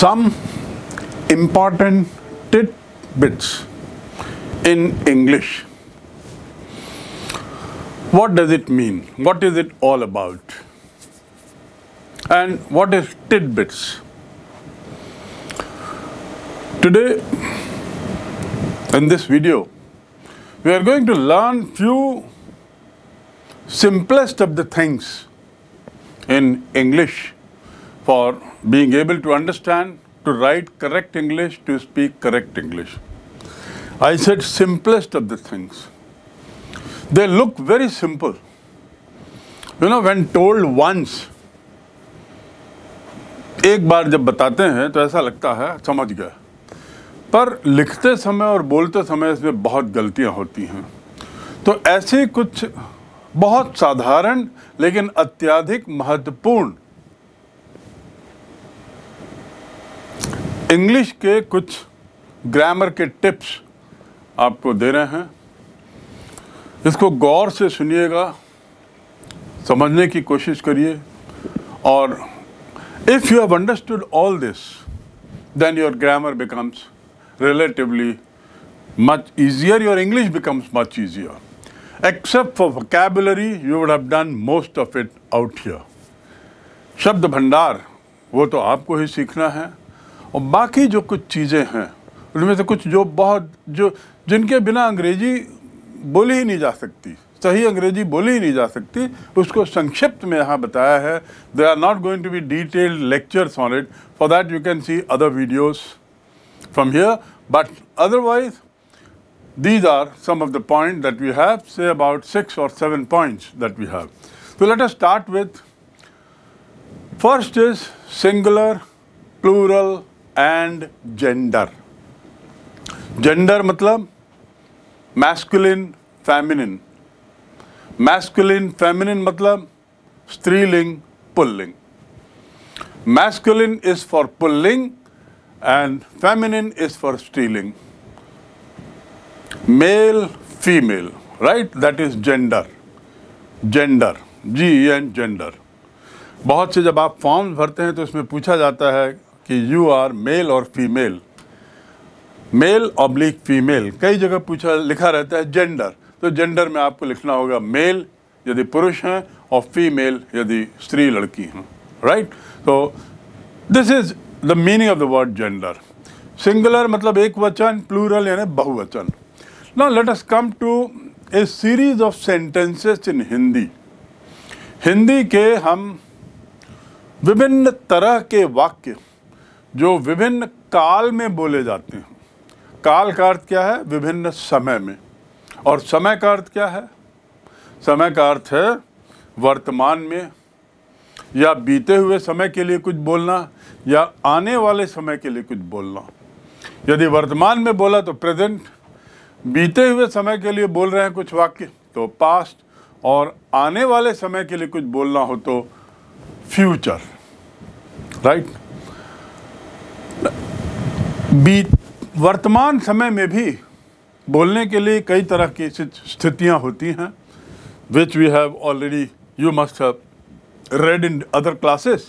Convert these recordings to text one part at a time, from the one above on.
some important tidbits in English. What does it mean? What is it all about? And what is tidbits? Today, in this video, we are going to learn few simplest of the things in English for being able to understand, to write correct English, to speak correct English. I said simplest of the things. They look very simple. You know, when told once, एक बार जब बताते हैं तो ऐसा लगता है समझ गया पर लिखते समय और बोलते समय इसमें बहुत गलतियां होती हैं तो ऐसे कुछ बहुत साधारण लेकिन अत्यधिक महत्वपूर्ण इंग्लिश के कुछ ग्रामर के टिप्स आपको दे रहे हैं इसको गौर से सुनिएगा समझने की कोशिश करिए और if you have understood all this then your grammar becomes relatively much easier your English becomes much easier except for vocabulary you would have done most of it out here शब्द भंडार वो तो आपको ही सीखना है और बाकी जो कुछ चीज़ें हैं उनमें से कुछ जो बहुत जो जिनके बिना अंग्रेजी बोली ही नहीं जा सकती सही अंग्रेजी बोली ही नहीं जा सकती उसको संक्षिप्त में यहाँ बताया है they are not going to be detailed lecture on it for that you can see other videos from here but otherwise these are some of the point that we have say about six और seven point that we have तो let's start with first is singular plural and gender gender मतलब masculine feminine masculine feminine मतलब स्त्रीलिंग पुल्लिंग masculine is for पुल्लिंग and feminine is for स्त्रीलिंग male female right that is gender gender G and gender बहुत से जब आप फॉर्म्स भरते हैं तो इसमें पूछा जाता है कि यू आर मेल और फीमेल मेल ऑब्लिक फीमेल कई जगह पूछा लिखा रहता है जेंडर तो जेंडर में आपको लिखना होगा मेल यदि पुरुष हैं और फीमेल यदि स्त्री लड़की हैं राइट तो this is the meaning of the word gender singular मतलब एक वचन प्लूरल यानी बहुवचन ना let us come to a series of sentences in Hindi Hindi के हम विभिन्न तरह के वाक्य जो विभिन्न काल में बोले जाते हैं काल का अर्थ क्या है विभिन्न समय में और समय का अर्थ क्या है समय का अर्थ है वर्तमान में या बीते हुए समय के लिए कुछ बोलना या आने वाले समय के लिए कुछ बोलना यदि वर्तमान में बोला तो प्रेजेंट बीते हुए समय के लिए बोल रहे हैं कुछ वाक्य तो पास्ट और आने वाले समय के लिए कुछ बोलना हो तो फ्यूचर राइट right? बीत वर्तमान समय में भी बोलने के लिए कई तरह की स्थितियां होती हैं which we have already you must have read in other classes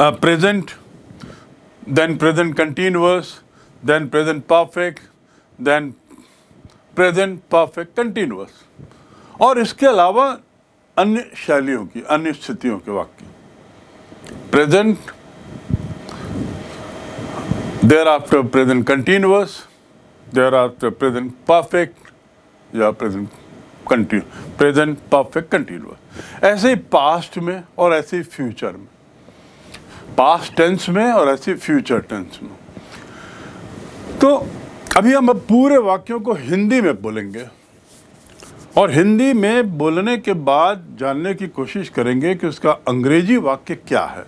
present then present continuous then present perfect then present perfect continuous और इसके अलावा अन्य शैलियों की अन्य स्थितियों के वाक्य present Thereafter, present continuous. Thereafter, present perfect या present continue present perfect continuous ऐसे ही पास्ट में और ऐसे ही फ्यूचर में पास्ट टेंस में और ऐसे फ्यूचर टेंस में तो अभी हम अब पूरे वाक्यों को हिंदी में बोलेंगे और हिंदी में बोलने के बाद जानने की कोशिश करेंगे कि उसका अंग्रेजी वाक्य क्या है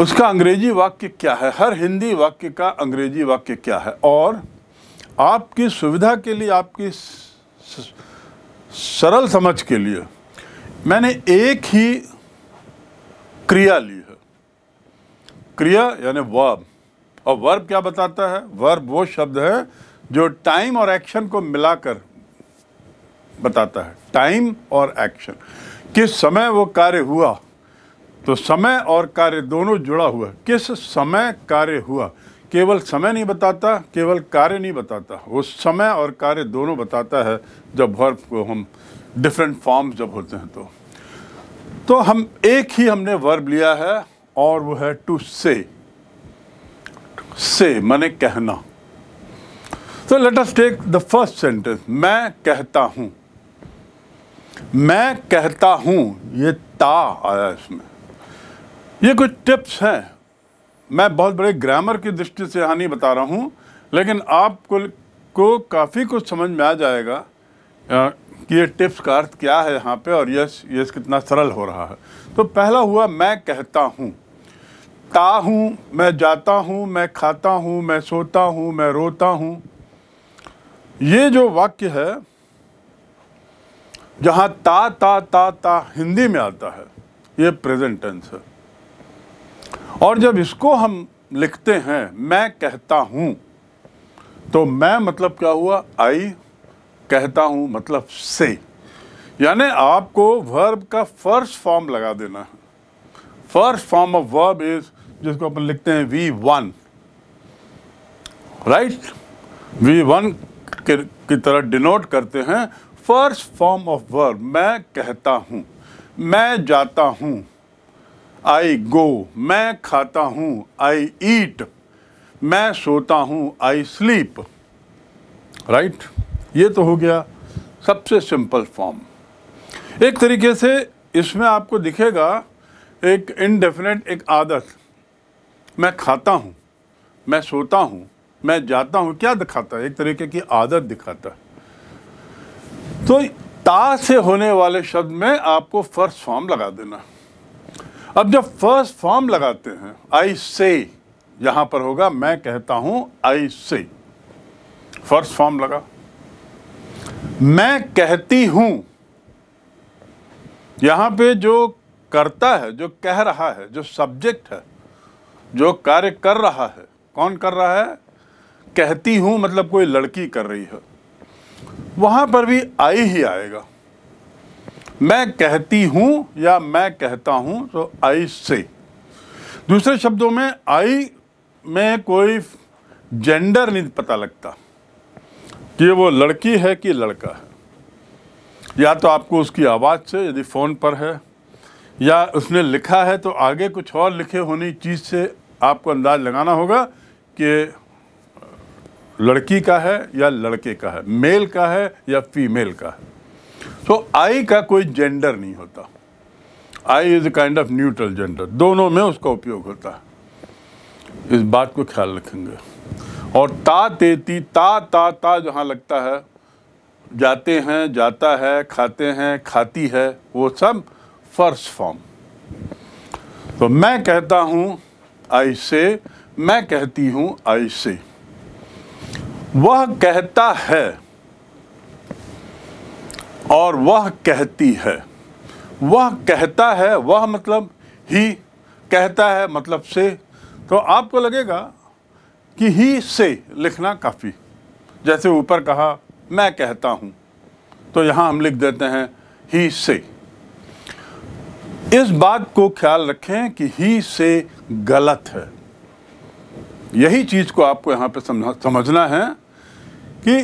उसका अंग्रेजी वाक्य क्या है हर हिंदी वाक्य का अंग्रेजी वाक्य क्या है और आपकी सुविधा के लिए आपकी सरल समझ के लिए मैंने एक ही क्रिया ली है क्रिया यानी वर्ब और वर्ब क्या बताता है वर्ब वो शब्द है जो टाइम और एक्शन को मिलाकर बताता है टाइम और एक्शन किस समय वो कार्य हुआ तो समय और कार्य दोनों जुड़ा हुआ किस समय कार्य हुआ केवल समय नहीं बताता केवल कार्य नहीं बताता वो समय और कार्य दोनों बताता है जब वर्ब को हम डिफरेंट फॉर्म जब होते हैं तो तो हम एक ही हमने वर्ब लिया है और वो है टू से से मैंने कहना तो let us take the first sentence मैं कहता हूं मैं कहता हूं ये ता आया इसमें ये कुछ टिप्स हैं मैं बहुत बड़े ग्रामर की दृष्टि से यहाँ नहीं बता रहा हूँ लेकिन आपको को काफ़ी कुछ समझ में आ जाएगा कि ये टिप्स का अर्थ क्या है यहाँ पे और यस यस कितना सरल हो रहा है तो पहला हुआ मैं कहता हूँ ता हूँ मैं जाता हूँ मैं खाता हूँ मैं सोता हूँ मैं रोता हूँ ये जो वाक्य है जहाँ ता ता ता ता हिंदी में आता है ये प्रेजेंट टेंस है और जब इसको हम लिखते हैं मैं कहता हूं तो मैं मतलब क्या हुआ आई कहता हूं मतलब से यानी आपको वर्ब का फर्स्ट फॉर्म लगा देना है first form of verb is जिसको अपन लिखते हैं V one right V one की तरह डिनोट करते हैं फर्स्ट फॉर्म ऑफ वर्ब मैं कहता हूं मैं जाता हूं आई गो मैं खाता हूँ आई ईट मैं सोता हूँ आई स्लीप राइट ये तो हो गया सबसे सिंपल फॉर्म एक तरीके से इसमें आपको दिखेगा एक इनडेफिनेट एक आदत मैं खाता हूँ मैं सोता हूँ मैं जाता हूँ क्या दिखाता है एक तरीके की आदत दिखाता है तो ता से होने वाले शब्द में आपको फर्स्ट फॉर्म लगा देना अब जब फर्स्ट फॉर्म लगाते हैं आई से यहां पर होगा मैं कहता हूं आई से फर्स्ट फॉर्म लगा मैं कहती हूं यहाँ पे जो करता है जो कह रहा है जो सब्जेक्ट है जो कार्य कर रहा है कौन कर रहा है कहती हूं मतलब कोई लड़की कर रही है वहां पर भी आई ही आएगा मैं कहती हूँ या मैं कहता हूँ तो आई से दूसरे शब्दों में आई में कोई जेंडर नहीं पता लगता कि वो लड़की है कि लड़का है या तो आपको उसकी आवाज़ से यदि फ़ोन पर है या उसने लिखा है तो आगे कुछ और लिखे होने चीज़ से आपको अंदाज लगाना होगा कि लड़की का है या लड़के का है मेल का है या फीमेल का है सो आई का कोई जेंडर नहीं होता I is a kind of neutral gender दोनों में उसका उपयोग होता है इस बात को ख्याल रखेंगे और ता तेती ता ता ता जहाँ लगता है जाते हैं जाता है खाते हैं खाती है वो सब फर्स्ट फॉर्म तो मैं कहता हूँ आई से मैं कहती हूँ आई से वह कहता है और वह कहती है वह कहता है वह मतलब ही कहता है मतलब से तो आपको लगेगा कि ही से लिखना काफ़ी जैसे ऊपर कहा मैं कहता हूँ तो यहाँ हम लिख देते हैं ही से इस बात को ख्याल रखें कि ही से गलत है यही चीज़ को आपको यहाँ पे समझना है कि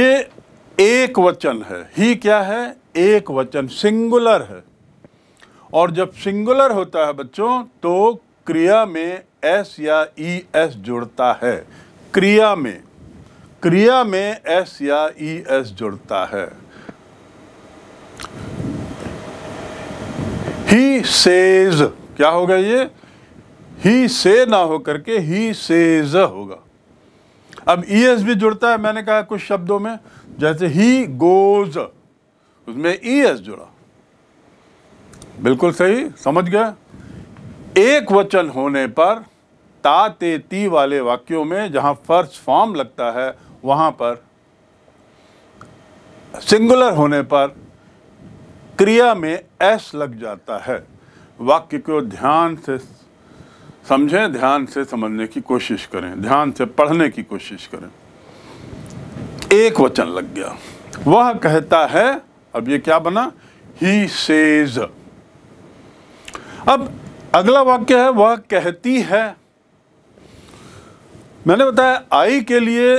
ये एक वचन है ही क्या है एक वचन सिंगुलर है और जब सिंगुलर होता है बच्चों तो क्रिया में एस या ई एस जुड़ता है क्रिया में क्रिया में एस या ई एस जुड़ता है ही सेज क्या होगा ये ही से ना हो करके ही सेज होगा अब ई एस भी जुड़ता है मैंने कहा कुछ शब्दों में जैसे ही गोज उसमें ई एस जुड़ा बिल्कुल सही समझ गए एक वचन होने पर ता ते ती वाले वाक्यों में जहां फर्स्ट फॉर्म लगता है वहां पर सिंगुलर होने पर क्रिया में एस लग जाता है वाक्य को ध्यान से समझें ध्यान से समझने की कोशिश करें ध्यान से पढ़ने की कोशिश करें एक वचन लग गया वह कहता है अब ये क्या बना ही सेज अब अगला वाक्य है वह कहती है मैंने बताया आई के लिए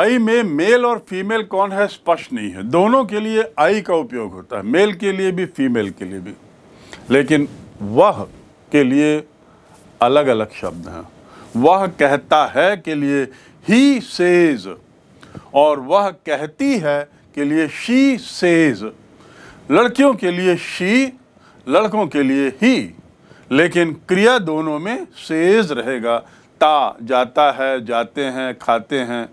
आई में मेल और फीमेल कौन है स्पष्ट नहीं है दोनों के लिए आई का उपयोग होता है मेल के लिए भी फीमेल के लिए भी लेकिन वह के लिए अलग अलग शब्द हैं वह कहता है के लिए ही सेज़ और वह कहती है के लिए शी सेज लड़कियों के लिए शी लड़कों के लिए ही लेकिन क्रिया दोनों में सेज रहेगा ता जाता है जाते हैं खाते हैं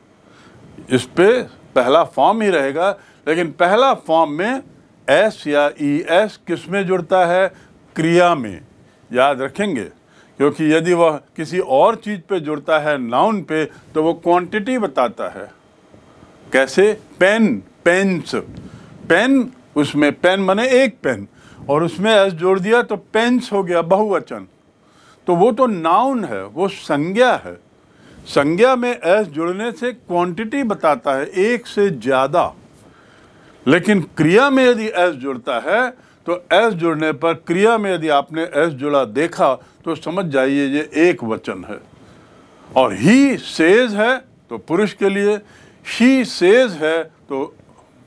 इस पर पहला फॉर्म ही रहेगा लेकिन पहला फॉर्म में एस या ई एस किस में जुड़ता है क्रिया में याद रखेंगे क्योंकि यदि वह किसी और चीज़ पे जुड़ता है नाउन पे तो वो क्वांटिटी बताता है कैसे पेन पेंस पेन उसमें पेन माने एक पेन और उसमें एस जोड़ दिया तो पेंस हो गया बहुवचन तो वो तो नाउन है वो संज्ञा है संज्ञा में एस जुड़ने से क्वांटिटी बताता है एक से ज़्यादा लेकिन क्रिया में यदि एस जुड़ता है तो एस जुड़ने पर क्रिया में यदि आपने एस जुड़ा देखा तो समझ जाइए ये एक वचन है और ही सेज है तो पुरुष के लिए ही सेज है तो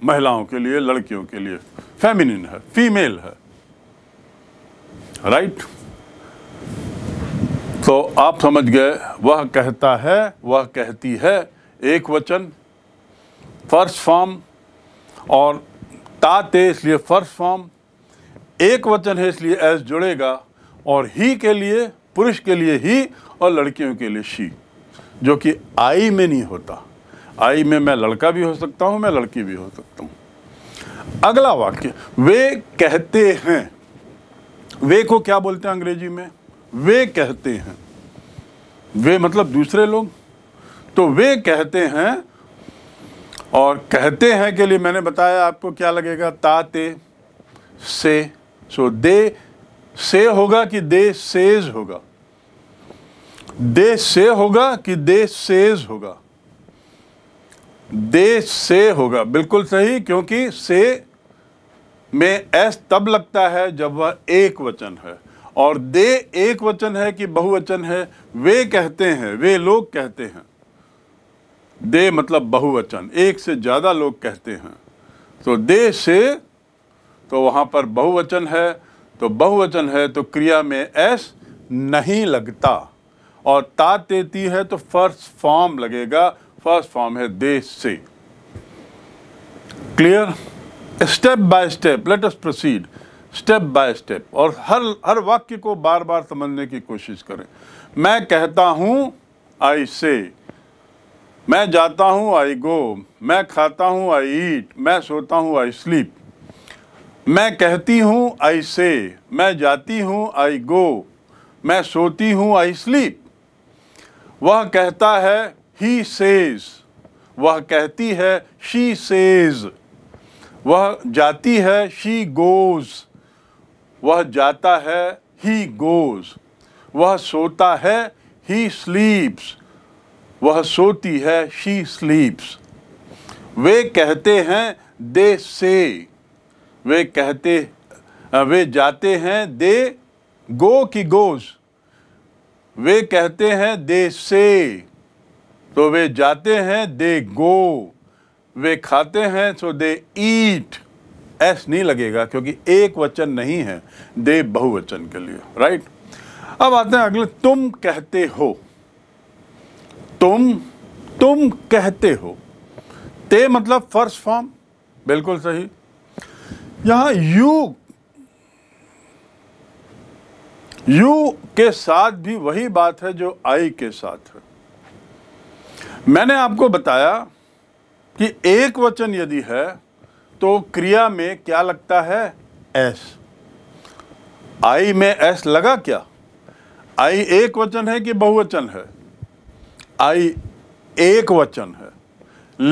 महिलाओं के लिए लड़कियों के लिए फेमिनिन है फीमेल है राइट तो आप समझ गए वह कहता है वह कहती है एक वचन फर्स्ट फॉर्म और ताते इसलिए फर्स्ट फॉर्म एक वचन है इसलिए एस जुड़ेगा और ही के लिए पुरुष के लिए ही और लड़कियों के लिए शी जो कि आई में नहीं होता आई में मैं लड़का भी हो सकता हूँ मैं लड़की भी हो सकता हूँ अगला वाक्य वे कहते हैं वे को क्या बोलते हैं अंग्रेजी में वे कहते हैं वे मतलब दूसरे लोग तो वे कहते हैं और कहते हैं के लिए मैंने बताया आपको क्या लगेगा ताते से सो दे से होगा कि दे सेज होगा दे से होगा कि दे सेज होगा दे से होगा बिल्कुल सही क्योंकि से में एस तब लगता है जब वह एक वचन है और दे एक वचन है कि बहुवचन है वे कहते हैं वे लोग कहते हैं दे मतलब बहुवचन एक से ज़्यादा लोग कहते हैं तो दे से तो वहाँ पर बहुवचन है तो बहुवचन है तो क्रिया में एस नहीं लगता और ता तेती है तो फर्स्ट फॉर्म लगेगा फर्स्ट फॉर्म है दे से clear step by step let us proceed step by step और हर हर वाक्य को बार बार समझने की कोशिश करें मैं कहता हूँ आई से मैं जाता हूँ आई गो मैं खाता हूँ आई ईट मैं सोता हूँ आई स्लीप मैं कहती हूँ आई से मैं जाती हूँ आई गो मैं सोती हूँ आई स्लीप वह कहता है ही सेज वह कहती है शी सेज वह जाती है शी गोज वह जाता है ही गोज वह सोता है ही स्लीप्स वह सोती है शी स्लीप्स वे कहते हैं दे से वे कहते वे जाते हैं दे गो की गोज वे कहते हैं दे से तो वे जाते हैं दे गो वे खाते हैं सो दे ईट एस नहीं लगेगा क्योंकि एक वचन नहीं है दे बहुवचन के लिए राइट अब आते हैं अगले तुम कहते हो तुम तुम कहते हो ते मतलब फर्स्ट फॉर्म बिल्कुल सही यहां यू यू के साथ भी वही बात है जो आई के साथ है मैंने आपको बताया कि एक वचन यदि है तो क्रिया में क्या लगता है एस आई में एस लगा क्या आई एक वचन है कि बहुवचन है आई एक वचन है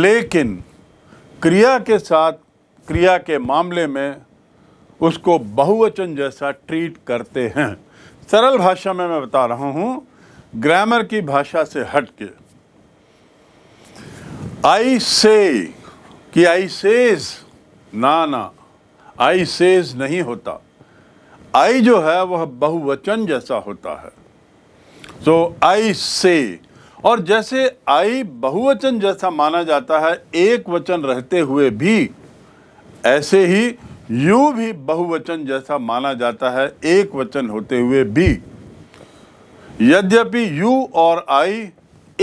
लेकिन क्रिया के साथ क्रिया के मामले में उसको बहुवचन जैसा ट्रीट करते हैं सरल भाषा में मैं बता रहा हूँ ग्रामर की भाषा से हट के आई से कि आई सेज ना ना आई सेज नहीं होता आई जो है वह बहुवचन जैसा होता है तो आई से और जैसे आई बहुवचन जैसा माना जाता है एक वचन रहते हुए भी ऐसे ही यू भी बहुवचन जैसा माना जाता है एक वचन होते हुए भी यद्यपि यू और आई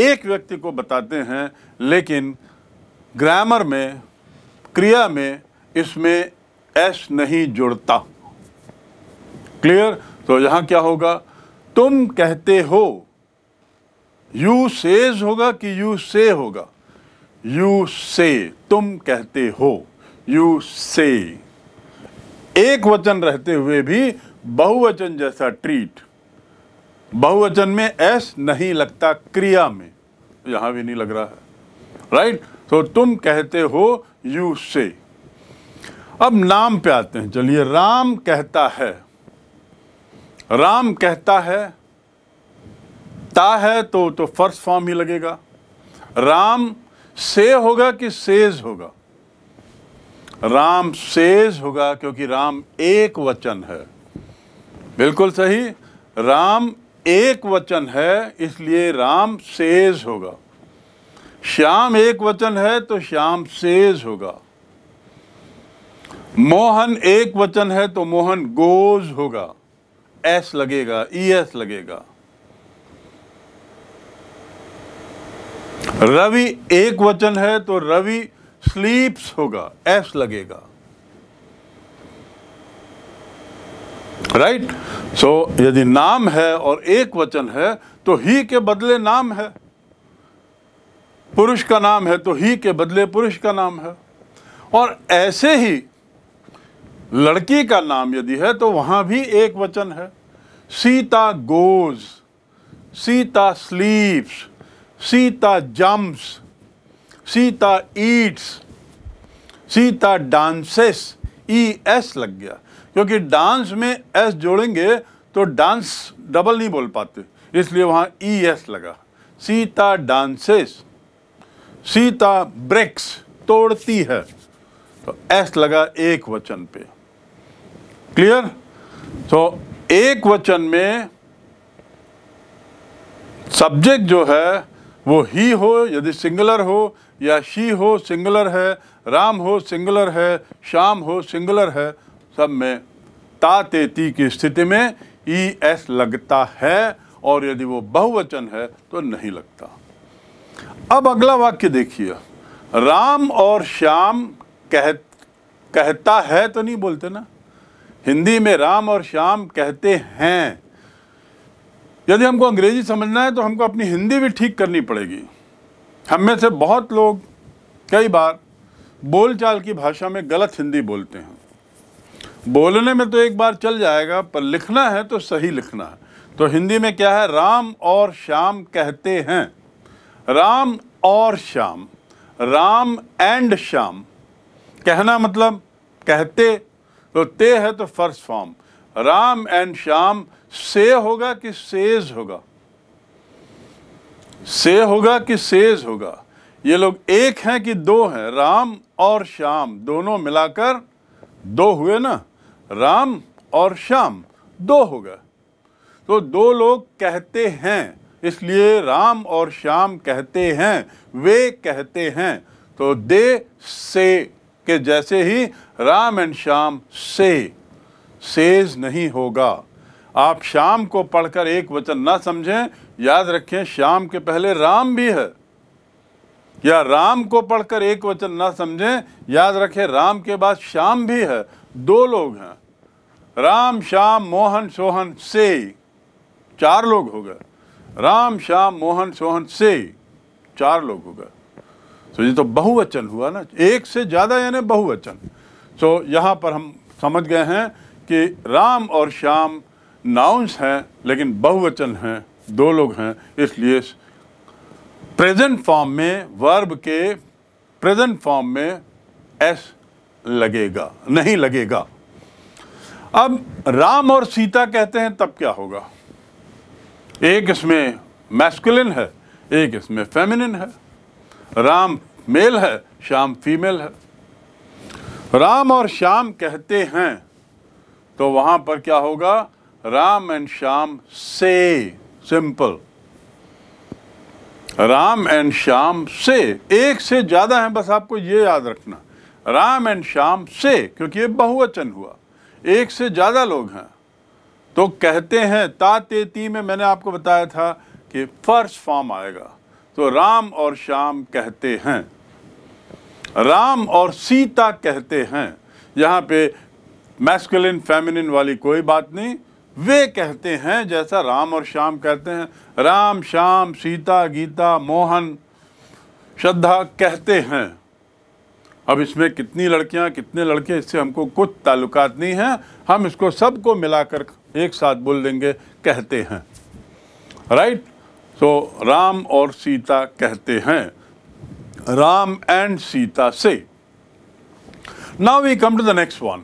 एक व्यक्ति को बताते हैं लेकिन ग्रामर में क्रिया में इसमें एस नहीं जुड़ता क्लियर तो यहां क्या होगा तुम कहते हो यू सेज होगा कि यू से होगा यू से तुम कहते हो यू से एक वचन रहते हुए भी बहुवचन जैसा ट्रीट बहुवचन में एस नहीं लगता क्रिया में यहां भी नहीं लग रहा है राइट तो तुम कहते हो यू से अब नाम पे आते हैं चलिए राम कहता है राम कहता है ता है तो तो फर्स्ट फॉर्म ही लगेगा राम से होगा कि सेज होगा राम सेज होगा क्योंकि राम एक वचन है बिल्कुल सही राम एक वचन है इसलिए राम सेज होगा श्याम एक वचन है तो श्याम सेज होगा मोहन एक वचन है तो मोहन गोज होगा एस लगेगा ई एस लगेगा रवि एक वचन है तो रवि स्लीप्स होगा एस लगेगा राइट सो यदि नाम है और एक वचन है तो ही के बदले नाम है पुरुष का नाम है तो ही के बदले पुरुष का नाम है और ऐसे ही लड़की का नाम यदि है तो वहां भी एक वचन है Sita goes Sita sleeps Sita jumps Sita eats Sita dances E S लग गया क्योंकि डांस में एस जोड़ेंगे तो डांस डबल नहीं बोल पाते इसलिए वहाँ ई e एस लगा सीता डांसेस सीता ब्रेक्स तोड़ती है तो एस लगा एक वचन पे क्लियर तो एक वचन में सब्जेक्ट जो है वो ही हो यदि सिंगुलर हो या शी हो सिंगुलर है राम हो सिंगुलर है शाम हो सिंगुलर है सब में ताते की स्थिति में ई e एस लगता है और यदि वो बहुवचन है तो नहीं लगता अब अगला वाक्य देखिए राम और श्याम कह कहता है तो नहीं बोलते ना हिंदी में राम और श्याम कहते हैं यदि हमको अंग्रेजी समझना है तो हमको अपनी हिंदी भी ठीक करनी पड़ेगी हम में से बहुत लोग कई बार बोलचाल की भाषा में गलत हिंदी बोलते हैं बोलने में तो एक बार चल जाएगा पर लिखना है तो सही लिखना है तो हिंदी में क्या है राम और श्याम कहते हैं राम और श्याम राम एंड श्याम कहना मतलब कहते तो ते है तो first form Ram and Shyam से होगा कि सेज होगा से होगा कि सेज होगा ये लोग एक हैं कि दो हैं राम और श्याम दोनों मिलाकर दो हुए ना राम और श्याम दो होगा तो दो लोग कहते हैं इसलिए राम और श्याम कहते हैं वे कहते हैं तो दे से के जैसे ही राम एंड श्याम से सेज नहीं होगा आप शाम को पढ़कर एक वचन ना समझें याद रखें शाम के पहले राम भी है या राम को पढ़कर एक वचन ना समझें याद रखें राम के बाद श्याम भी है दो लोग हैं राम श्याम मोहन सोहन से चार लोग हो गए राम श्याम मोहन सोहन से चार लोग हो गए तो ये तो बहुवचन हुआ ना एक से ज़्यादा यानी बहुवचन तो यहाँ पर हम समझ गए हैं कि राम और श्याम नाउंस हैं लेकिन बहुवचन हैं दो लोग हैं इसलिए प्रेजेंट फॉर्म में वर्ब के प्रेजेंट फॉर्म में एस लगेगा नहीं लगेगा अब राम और सीता कहते हैं तब क्या होगा एक इसमें मैस्कुलिन है एक इसमें फेमिनिन है राम मेल है श्याम फीमेल है राम और श्याम कहते हैं तो वहां पर क्या होगा राम एंड श्याम से सिंपल राम एंड श्याम से एक से ज़्यादा है बस आपको ये याद रखना राम एंड श्याम से क्योंकि ये बहुवचन हुआ एक से ज़्यादा लोग हैं तो कहते हैं ताते ती में मैंने आपको बताया था कि फर्स्ट फॉर्म आएगा तो राम और श्याम कहते हैं राम और सीता कहते हैं यहाँ पे मैस्कुलिन फेमिनिन वाली कोई बात नहीं वे कहते हैं जैसा राम और श्याम कहते हैं राम श्याम सीता गीता मोहन श्रद्धा कहते हैं अब इसमें कितनी लड़कियां कितने लड़के इससे हमको कुछ ताल्लुकात नहीं हैं हम इसको सबको मिलाकर एक साथ बोल देंगे कहते हैं राइट सो so, राम और सीता कहते हैं राम एंड सीता से now we come to the next one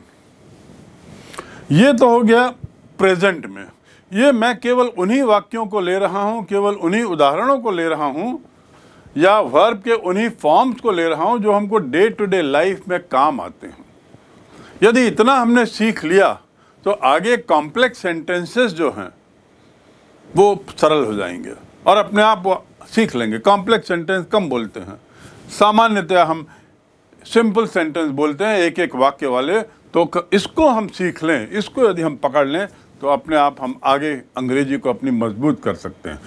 ये तो हो गया प्रेजेंट में ये मैं केवल उन्हीं वाक्यों को ले रहा हूं केवल उन्हीं उदाहरणों को ले रहा हूं या वर्ब के उन्हीं फॉर्म्स को ले रहा हूँ जो हमको डे टू डे लाइफ में काम आते हैं यदि इतना हमने सीख लिया तो आगे कॉम्प्लेक्स सेंटेंसेस जो हैं वो सरल हो जाएंगे और अपने आप सीख लेंगे कॉम्प्लेक्स सेंटेंस कम बोलते हैं सामान्यतः हम सिंपल सेंटेंस बोलते हैं एक एक वाक्य वाले तो इसको हम सीख लें इसको यदि हम पकड़ लें तो अपने आप हम आगे अंग्रेजी को अपनी मजबूत कर सकते हैं